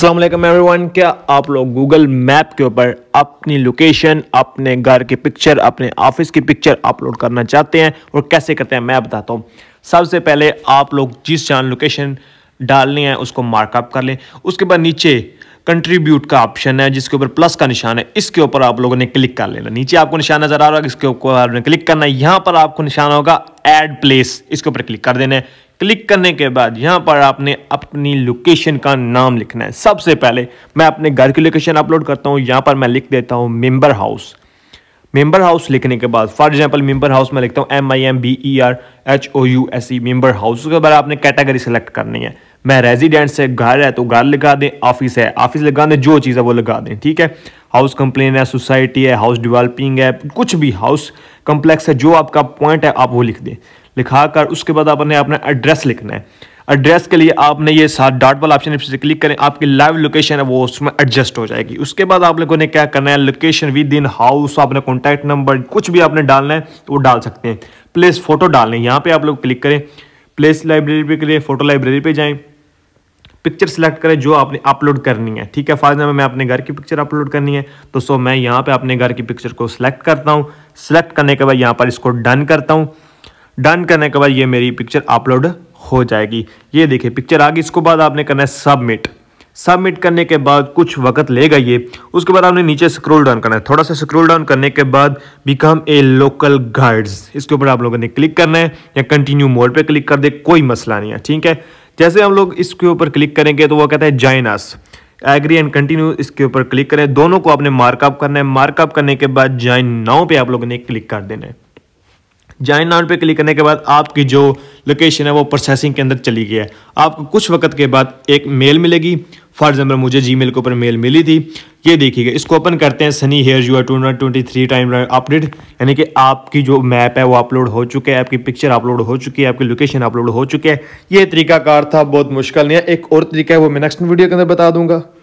अस्सलाम वालेकुम एवरीवन क्या आप लोग गूगल मैप के ऊपर अपनी लोकेशन अपने घर की पिक्चर अपने ऑफिस की पिक्चर अपलोड करना चाहते हैं और कैसे करते हैं मैं बताता हूँ सबसे पहले आप लोग जिस जान लोकेशन डालनी है उसको मार्कअप कर लें उसके बाद नीचे कंट्रीब्यूट का ऑप्शन है जिसके ऊपर प्लस का निशान है इसके ऊपर आप लोगों ने क्लिक कर लेना नीचे आपको निशान नजर आ रहा है इसके ऊपर आपने क्लिक करना है यहाँ पर आपको निशान होगा एड प्लेस इसके ऊपर क्लिक कर देना है क्लिक करने के बाद यहाँ पर आपने अपनी लोकेशन का नाम लिखना है सबसे पहले मैं अपने घर की लोकेशन अपलोड करता हूँ यहाँ पर मैं लिख देता हूँ मेम्बर हाउस मेम्बर हाउस लिखने के बाद फॉर एग्जाम्पल मेम्बर हाउस में लिखता हूँ M I M B E R H O U S E member house उसके बाद आपने कैटेगरी सेलेक्ट करनी है मैं रेजिडेंट है घर है तो घर लगा दें ऑफिस है ऑफिस लगा दें जो चीज़ है वो लगा दें ठीक है हाउस कंप्लेन है सोसाइटी है हाउस डेवलपिंग है कुछ भी हाउस कंप्लेक्स है जो आपका पॉइंट है आप वो लिख दें लिखा कर उसके बाद आपने अपना एड्रेस लिखना है एड्रेस के लिए आपने ये साथ डॉट वाला ऑप्शन से क्लिक करें आपकी लाइव लोकेशन है वो उसमें एडजस्ट हो जाएगी उसके बाद आप लोगों ने क्या करना है लोकेशन विद इन हाउस आपने कॉन्टैक्ट नंबर कुछ भी आपने डालना है तो वो डाल सकते हैं प्लेस फोटो डालने यहाँ पे आप लोग क्लिक करें प्लेस लाइब्रेरी पर करें फोटो लाइब्रेरी पे जाएँ पिक्चर सेलेक्ट करें जो आपने अपलोड करनी है ठीक है फॉर एग्जाम्पल मैं अपने घर की पिक्चर अपलोड करनी है तो सो मैं यहाँ पे अपने घर की पिक्चर को सिलेक्ट करता हूँ सिलेक्ट करने के बाद यहाँ पर इसको डन करता हूँ डन करने के बाद ये मेरी पिक्चर अपलोड हो जाएगी ये देखिए पिक्चर आ गई इसको बाद आपने करना है सबमिट सबमिट करने के बाद कुछ वक्त लेगा ये उसके बाद आपने नीचे स्क्रोल डाउन करना है थोड़ा सा स्क्रोल डाउन करने के बाद बिकम ए लोकल गाइड्स इसके ऊपर आप लोगों ने क्लिक करना है या कंटिन्यू मोड पे क्लिक कर दे कोई मसला नहीं है ठीक है जैसे हम लोग इसके ऊपर क्लिक करेंगे तो वो कहता है जाइनास एग्री एंड कंटिन्यू इसके ऊपर क्लिक करें दोनों को आपने मार्कअप करना है मार्कअप करने के बाद जॉइन नाव पे आप लोगों ने क्लिक कर देना है जॉइन नाउन पे क्लिक करने के बाद आपकी जो लोकेशन है वो प्रोसेसिंग के अंदर चली गई है आपको कुछ वक्त के बाद एक मेल मिलेगी फॉर एग्जाम्पल मुझे जी के ऊपर मेल मिली थी ये देखिएगा इसको ओपन करते हैं sunny here you are two hundred twenty three time update यानी कि आपकी जो मैप है वो अपलोड हो चुके हैं आपकी पिक्चर अपलोड हो चुकी है आपकी लोकेशन अपलोड हो चुकी है ये तरीकाकार था बहुत मुश्किल नहीं है एक और तरीका है वो मैं नेक्स्ट वीडियो के अंदर बता दूंगा